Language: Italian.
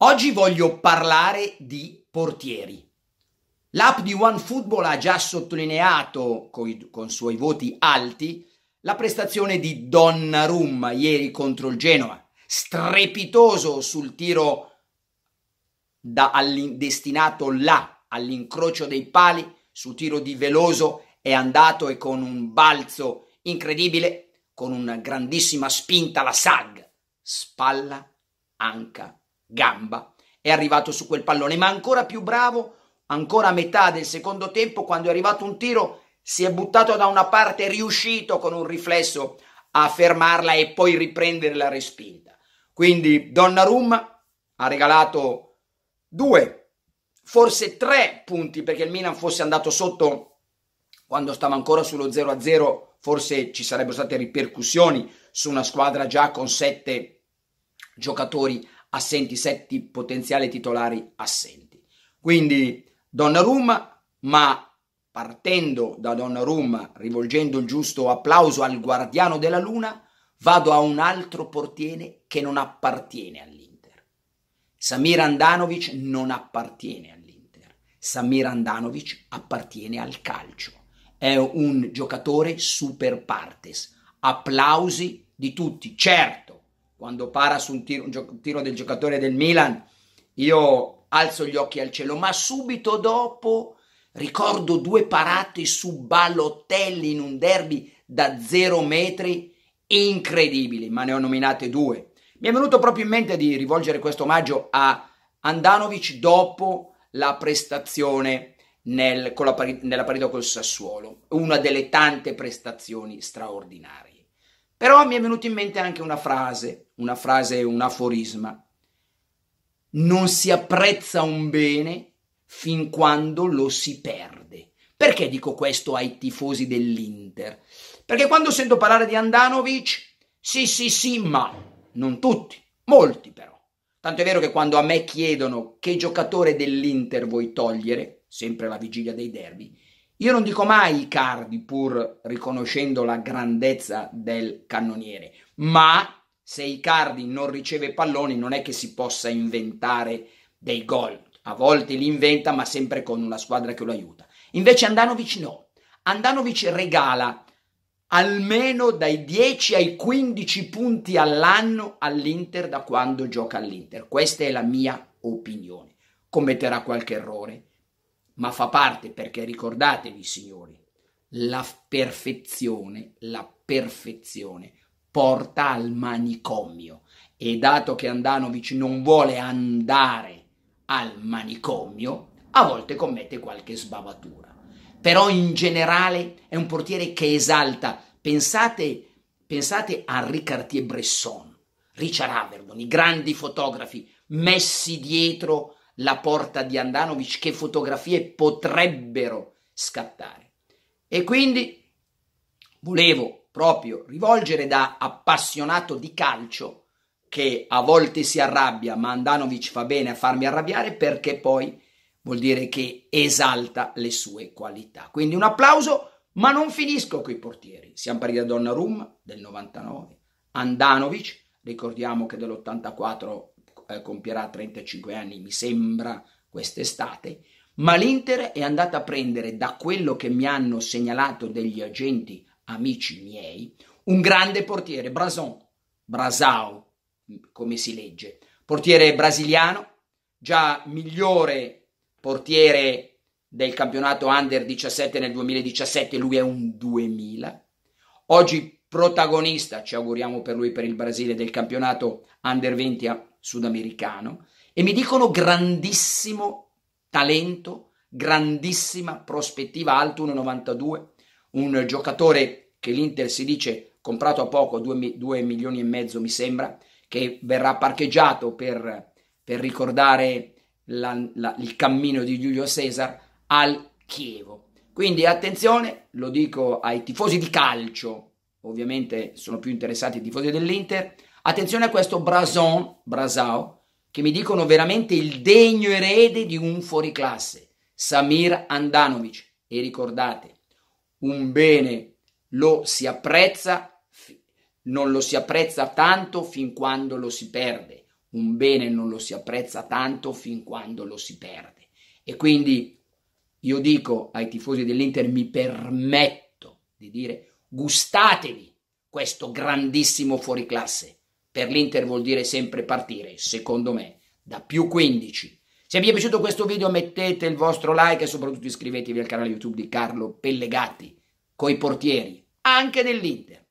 Oggi voglio parlare di portieri. L'app di OneFootball ha già sottolineato coi, con i suoi voti alti la prestazione di Donnarumma ieri contro il Genoa, strepitoso sul tiro da, destinato là all'incrocio dei pali, sul tiro di Veloso è andato e con un balzo incredibile, con una grandissima spinta la SAG, spalla, anca gamba. È arrivato su quel pallone, ma ancora più bravo, ancora a metà del secondo tempo, quando è arrivato un tiro, si è buttato da una parte, è riuscito con un riflesso a fermarla e poi riprendere la respinta. Quindi Donnarumma ha regalato due, forse tre punti, perché il Milan fosse andato sotto quando stava ancora sullo 0-0, forse ci sarebbero state ripercussioni su una squadra già con sette giocatori assenti, sette potenziali titolari assenti. Quindi Donnarumma, ma partendo da Donnarumma, rivolgendo il giusto applauso al guardiano della luna, vado a un altro portiere che non appartiene all'Inter. Samir Andanovic non appartiene all'Inter. Samir Andanovic appartiene al calcio. È un giocatore super partes. Applausi di tutti. Certo, quando para su un tiro, un tiro del giocatore del Milan, io alzo gli occhi al cielo, ma subito dopo ricordo due parate su Balotelli in un derby da zero metri incredibili, ma ne ho nominate due. Mi è venuto proprio in mente di rivolgere questo omaggio a Andanovic dopo la prestazione nel, la, nella partita col Sassuolo, una delle tante prestazioni straordinarie. Però mi è venuta in mente anche una frase, una frase, un aforisma. Non si apprezza un bene fin quando lo si perde. Perché dico questo ai tifosi dell'Inter? Perché quando sento parlare di Andanovic, sì, sì, sì, ma non tutti, molti però. Tanto è vero che quando a me chiedono che giocatore dell'Inter vuoi togliere, sempre alla vigilia dei derby, io non dico mai Icardi pur riconoscendo la grandezza del cannoniere, ma se Icardi non riceve palloni non è che si possa inventare dei gol. A volte li inventa, ma sempre con una squadra che lo aiuta. Invece Andanovic no. Andanovic regala almeno dai 10 ai 15 punti all'anno all'Inter da quando gioca all'Inter. Questa è la mia opinione. Commetterà qualche errore, ma fa parte perché ricordatevi, signori, la perfezione, la perfezione porta al manicomio e dato che Andanovic non vuole andare al manicomio, a volte commette qualche sbavatura. Però in generale è un portiere che esalta. Pensate, pensate a Henri bresson Richard Avedon, i grandi fotografi messi dietro la porta di Andanovic, che fotografie potrebbero scattare. E quindi volevo proprio rivolgere da appassionato di calcio, che a volte si arrabbia, ma Andanovic fa bene a farmi arrabbiare perché poi vuol dire che esalta le sue qualità. Quindi un applauso, ma non finisco coi portieri. Siamo pari da Donnarumma del 99, Andanovic, ricordiamo che dell'84 eh, compierà 35 anni, mi sembra, quest'estate, ma l'Inter è andata a prendere da quello che mi hanno segnalato degli agenti amici miei, un grande portiere, Brason, Brasao, come si legge, portiere brasiliano, già migliore portiere del campionato under 17 nel 2017, lui è un 2000, oggi protagonista, ci auguriamo per lui per il Brasile, del campionato under 20 sudamericano e mi dicono grandissimo talento, grandissima prospettiva, alto 1,92, un giocatore che l'Inter si dice comprato a poco, 2, 2 milioni e mezzo mi sembra, che verrà parcheggiato per, per ricordare la, la, il cammino di Giulio Cesar al Chievo. Quindi attenzione, lo dico ai tifosi di calcio, ovviamente sono più interessati ai tifosi dell'Inter, Attenzione a questo Brason, Brasao, che mi dicono veramente il degno erede di un fuoriclasse, Samir Andanovic. E ricordate, un bene lo si apprezza, non lo si apprezza tanto fin quando lo si perde. Un bene non lo si apprezza tanto fin quando lo si perde. E quindi io dico ai tifosi dell'Inter, mi permetto di dire, gustatevi questo grandissimo fuoriclasse, per l'Inter vuol dire sempre partire, secondo me, da più 15. Se vi è piaciuto questo video mettete il vostro like e soprattutto iscrivetevi al canale YouTube di Carlo Pellegatti, coi portieri, anche dell'Inter.